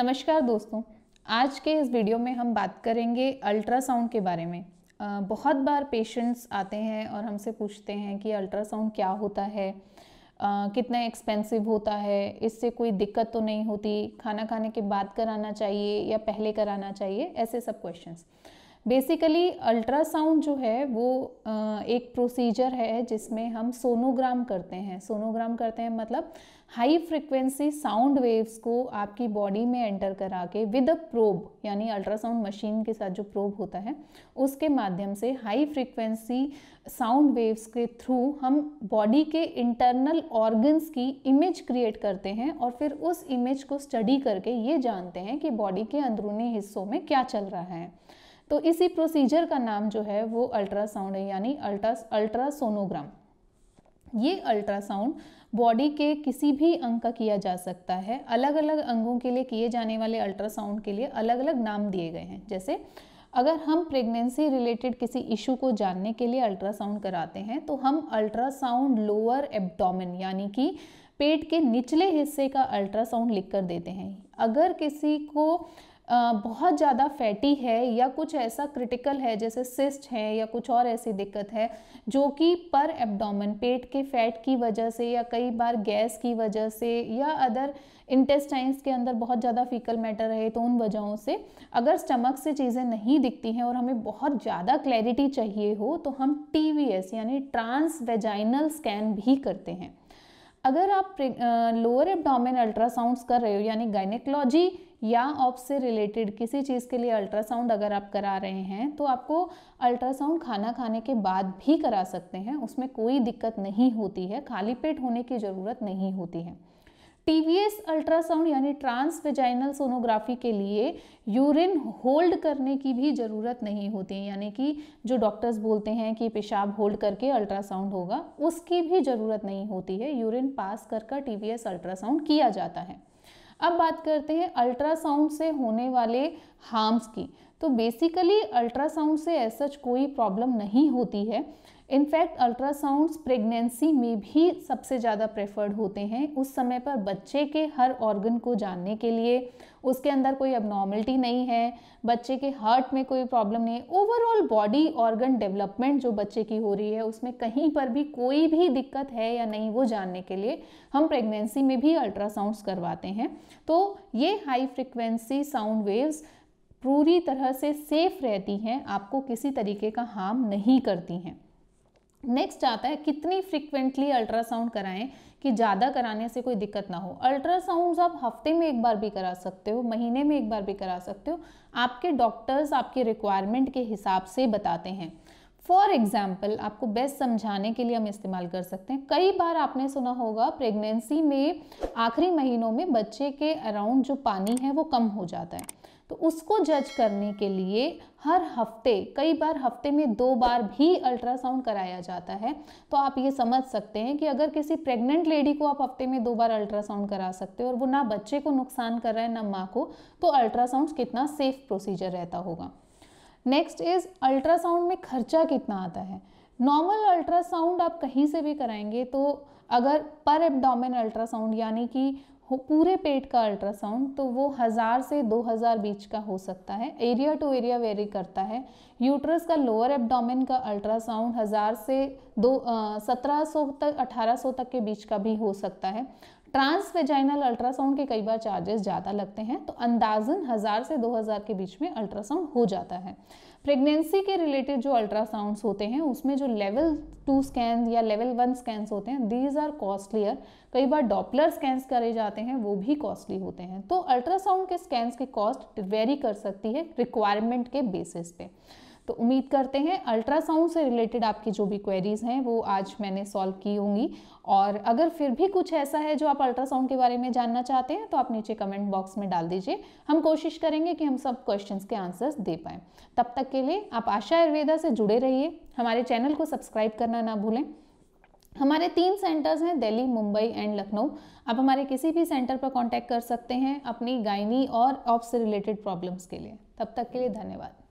नमस्कार दोस्तों आज के इस वीडियो में हम बात करेंगे अल्ट्रासाउंड के बारे में बहुत बार पेशेंट्स आते हैं और हमसे पूछते हैं कि अल्ट्रासाउंड क्या होता है कितना एक्सपेंसिव होता है इससे कोई दिक्कत तो नहीं होती खाना खाने के बाद कराना चाहिए या पहले कराना चाहिए ऐसे सब क्वेश्चंस बेसिकली अल्ट्रासाउंड जो है वो एक प्रोसीजर है जिसमें हम सोनोग्राम करते हैं सोनोग्राम करते हैं मतलब हाई फ्रिक्वेंसी साउंड वेव्स को आपकी बॉडी में एंटर करा के विद अ प्रोब यानी अल्ट्रासाउंड मशीन के साथ जो प्रोब होता है उसके माध्यम से हाई फ्रिक्वेंसी साउंड वेव्स के थ्रू हम बॉडी के इंटरनल ऑर्गन्स की इमेज क्रिएट करते हैं और फिर उस इमेज को स्टडी करके ये जानते हैं कि बॉडी के अंदरूनी हिस्सों में क्या चल रहा है तो इसी प्रोसीजर का नाम जो है वो अल्ट्रासाउंड है यानी अल्ट्रा अल्ट्रासोनोग्राम ये अल्ट्रासाउंड बॉडी के किसी भी अंग का किया जा सकता है अलग अलग अंगों के लिए किए जाने वाले अल्ट्रासाउंड के लिए अलग अलग नाम दिए गए हैं जैसे अगर हम प्रेगनेंसी रिलेटेड किसी इशू को जानने के लिए अल्ट्रासाउंड कराते हैं तो हम अल्ट्रासाउंड लोअर एब्डोमेन यानी कि पेट के निचले हिस्से का अल्ट्रासाउंड लिख कर देते हैं अगर किसी को बहुत ज़्यादा फैटी है या कुछ ऐसा क्रिटिकल है जैसे सिस्ट है या कुछ और ऐसी दिक्कत है जो कि पर एब्डोमेन पेट के फैट की वजह से या कई बार गैस की वजह से या अदर इंटेस्टाइंस के अंदर बहुत ज़्यादा फीकल मैटर है तो उन वजहों से अगर स्टमक से चीज़ें नहीं दिखती हैं और हमें बहुत ज़्यादा क्लैरिटी चाहिए हो तो हम टी यानी ट्रांस वेजाइनल स्कैन भी करते हैं अगर आप लोअर एब्डोमेन अल्ट्रासाउंड्स कर रहे हो यानी गाइनेकोलॉजी या ऑप्स से रिलेटेड किसी चीज़ के लिए अल्ट्रासाउंड अगर आप करा रहे हैं तो आपको अल्ट्रासाउंड खाना खाने के बाद भी करा सकते हैं उसमें कोई दिक्कत नहीं होती है खाली पेट होने की ज़रूरत नहीं होती है टी वी एस अल्ट्रासाउंड यानी ट्रांस सोनोग्राफी के लिए यूरिन होल्ड करने की भी ज़रूरत नहीं होती है यानी कि जो डॉक्टर्स बोलते हैं कि पेशाब होल्ड करके अल्ट्रासाउंड होगा उसकी भी ज़रूरत नहीं होती है यूरिन पास कर कर टी वी एस अल्ट्रासाउंड किया जाता है अब बात करते हैं अल्ट्रासाउंड से होने वाले हार्म्स की तो बेसिकली अल्ट्रासाउंड से ऐसा कोई प्रॉब्लम नहीं होती है इनफैक्ट अल्ट्रासाउंड्स प्रेगनेंसी में भी सबसे ज़्यादा प्रेफर्ड होते हैं उस समय पर बच्चे के हर ऑर्गन को जानने के लिए उसके अंदर कोई अबनॉर्मलिटी नहीं है बच्चे के हार्ट में कोई प्रॉब्लम नहीं है ओवरऑल बॉडी ऑर्गन डेवलपमेंट जो बच्चे की हो रही है उसमें कहीं पर भी कोई भी दिक्कत है या नहीं वो जानने के लिए हम प्रेगनेंसी में भी अल्ट्रासाउंड्स करवाते हैं तो ये हाई फ्रिक्वेंसी साउंड वेव्स पूरी तरह से सेफ रहती हैं आपको किसी तरीके का हार्म नहीं करती हैं नेक्स्ट आता है कितनी फ्रिक्वेंटली अल्ट्रासाउंड कराएं कि ज़्यादा कराने से कोई दिक्कत ना हो अल्ट्रासाउंड आप हफ्ते में एक बार भी करा सकते हो महीने में एक बार भी करा सकते हो आपके डॉक्टर्स आपके रिक्वायरमेंट के हिसाब से बताते हैं फॉर एग्ज़ाम्पल आपको बेस्ट समझाने के लिए हम इस्तेमाल कर सकते हैं कई बार आपने सुना होगा प्रेगनेंसी में आखिरी महीनों में बच्चे के अराउंड जो पानी है वो कम हो जाता है तो उसको जज करने के लिए हर हफ्ते कई बार हफ्ते में दो बार भी अल्ट्रासाउंड कराया जाता है तो आप ये समझ सकते हैं कि अगर किसी प्रेग्नेंट लेडी को आप हफ्ते में दो बार अल्ट्रासाउंड करा सकते हो और वो ना बच्चे को नुकसान कर रहा है ना माँ को तो अल्ट्रासाउंड कितना सेफ प्रोसीजर रहता होगा नेक्स्ट इज़ अल्ट्रासाउंड में खर्चा कितना आता है नॉर्मल अल्ट्रासाउंड आप कहीं से भी कराएंगे तो अगर पर एब्डोमेन अल्ट्रासाउंड यानी कि पूरे पेट का अल्ट्रासाउंड तो वो हज़ार से दो हज़ार बीच का हो सकता है एरिया टू एरिया वेरी करता है यूट्रस का लोअर एब्डोमेन का अल्ट्रासाउंड हज़ार से दो सत्रह सौ तक अठारह सौ तक के बीच का भी हो सकता है ट्रांसवेजाइनल अल्ट्रासाउंड के कई बार चार्जेस ज़्यादा लगते हैं तो अंदाजन हज़ार से दो हज़ार के बीच में अल्ट्रासाउंड हो जाता है प्रेगनेंसी के रिलेटेड जो अल्ट्रासाउंड्स होते हैं उसमें जो लेवल टू स्कैन या लेवल वन स्कैन्स होते हैं दीज आर कॉस्टलियर कई बार डॉपलर स्कैन्स करे जाते हैं वो भी कॉस्टली होते हैं तो अल्ट्रासाउंड के स्कैन्स की कॉस्ट वेरी कर सकती है रिक्वायरमेंट के बेसिस पे तो उम्मीद करते हैं अल्ट्रासाउंड से रिलेटेड आपकी जो भी क्वेरीज़ हैं वो आज मैंने सॉल्व की होंगी और अगर फिर भी कुछ ऐसा है जो आप अल्ट्रासाउंड के बारे में जानना चाहते हैं तो आप नीचे कमेंट बॉक्स में डाल दीजिए हम कोशिश करेंगे कि हम सब क्वेश्चंस के आंसर्स दे पाएं तब तक के लिए आप आशा आयुर्वेदा से जुड़े रहिए हमारे चैनल को सब्सक्राइब करना ना भूलें हमारे तीन सेंटर्स हैं दिल्ली मुंबई एंड लखनऊ आप हमारे किसी भी सेंटर पर कॉन्टैक्ट कर सकते हैं अपनी गायनी और ऑफ से रिलेटेड प्रॉब्लम्स के लिए तब तक के लिए धन्यवाद